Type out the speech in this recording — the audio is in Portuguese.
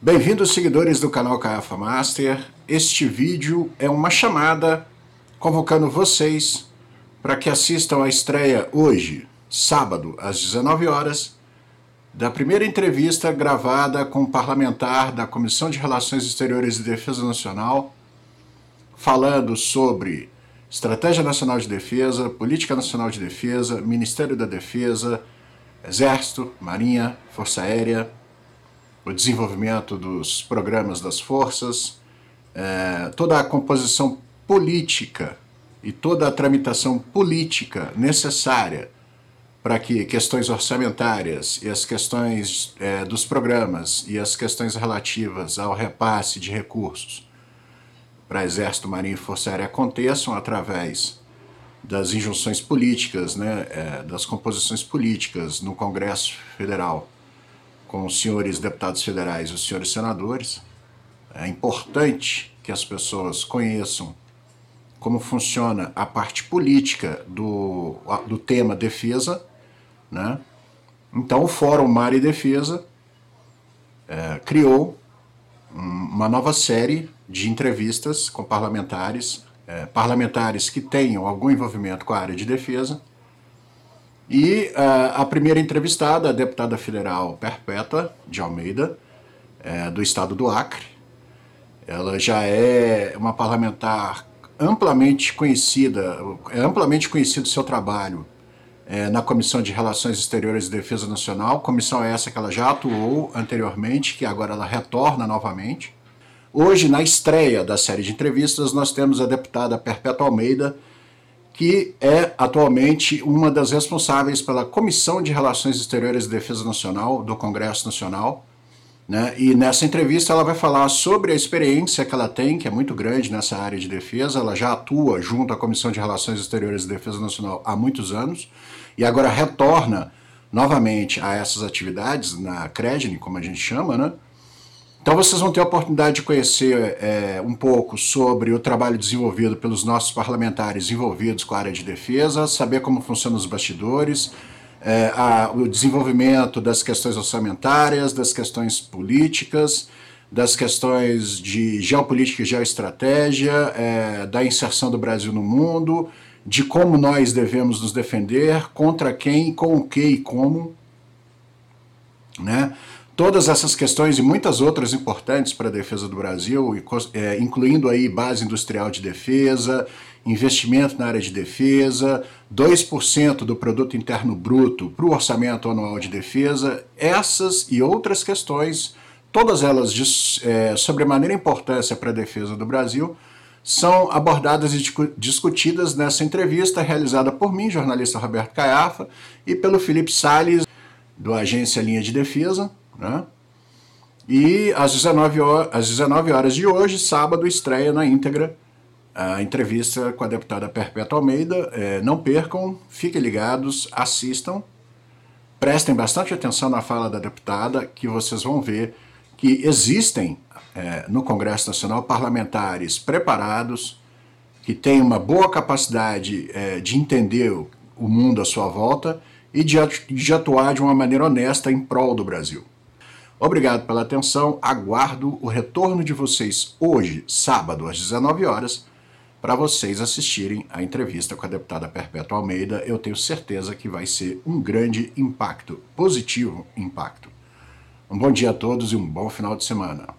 Bem-vindos, seguidores do canal Carafa Master. Este vídeo é uma chamada convocando vocês para que assistam à estreia hoje, sábado, às 19 horas, da primeira entrevista gravada com um parlamentar da Comissão de Relações Exteriores e Defesa Nacional, falando sobre Estratégia Nacional de Defesa, Política Nacional de Defesa, Ministério da Defesa, Exército, Marinha, Força Aérea, o desenvolvimento dos programas das forças, é, toda a composição política e toda a tramitação política necessária para que questões orçamentárias e as questões é, dos programas e as questões relativas ao repasse de recursos para Exército, Marinha e Força Aérea aconteçam através das injunções políticas, né, é, das composições políticas no Congresso Federal com os senhores deputados federais e os senhores senadores. É importante que as pessoas conheçam como funciona a parte política do, do tema defesa. Né? Então, o Fórum Mar e Defesa é, criou uma nova série de entrevistas com parlamentares, é, parlamentares que tenham algum envolvimento com a área de defesa e uh, a primeira entrevistada, a deputada federal Perpétua de Almeida, é, do estado do Acre. Ela já é uma parlamentar amplamente conhecida, é amplamente conhecido o seu trabalho é, na Comissão de Relações Exteriores e Defesa Nacional, comissão essa que ela já atuou anteriormente, que agora ela retorna novamente. Hoje, na estreia da série de entrevistas, nós temos a deputada Perpétua Almeida, que é atualmente uma das responsáveis pela Comissão de Relações Exteriores e Defesa Nacional do Congresso Nacional. Né? E nessa entrevista ela vai falar sobre a experiência que ela tem, que é muito grande nessa área de defesa. Ela já atua junto à Comissão de Relações Exteriores e Defesa Nacional há muitos anos e agora retorna novamente a essas atividades na CREDN, como a gente chama, né? Então vocês vão ter a oportunidade de conhecer é, um pouco sobre o trabalho desenvolvido pelos nossos parlamentares envolvidos com a área de defesa, saber como funcionam os bastidores, é, a, o desenvolvimento das questões orçamentárias, das questões políticas, das questões de geopolítica e geoestratégia, é, da inserção do Brasil no mundo, de como nós devemos nos defender, contra quem, com o que e como. Né? Todas essas questões e muitas outras importantes para a defesa do Brasil, é, incluindo aí base industrial de defesa, investimento na área de defesa, 2% do produto interno bruto para o orçamento anual de defesa, essas e outras questões, todas elas de é, sobremaneira importância para a defesa do Brasil, são abordadas e discutidas nessa entrevista realizada por mim, jornalista Roberto Caiafa, e pelo Felipe Sales, do Agência Linha de Defesa, né? E às 19, horas, às 19 horas de hoje, sábado, estreia na íntegra a entrevista com a deputada Perpétua Almeida. É, não percam, fiquem ligados, assistam, prestem bastante atenção na fala da deputada, que vocês vão ver que existem é, no Congresso Nacional parlamentares preparados, que têm uma boa capacidade é, de entender o mundo à sua volta e de, de atuar de uma maneira honesta em prol do Brasil. Obrigado pela atenção. Aguardo o retorno de vocês hoje, sábado, às 19 horas, para vocês assistirem a entrevista com a deputada Perpétua Almeida. Eu tenho certeza que vai ser um grande impacto, positivo impacto. Um bom dia a todos e um bom final de semana.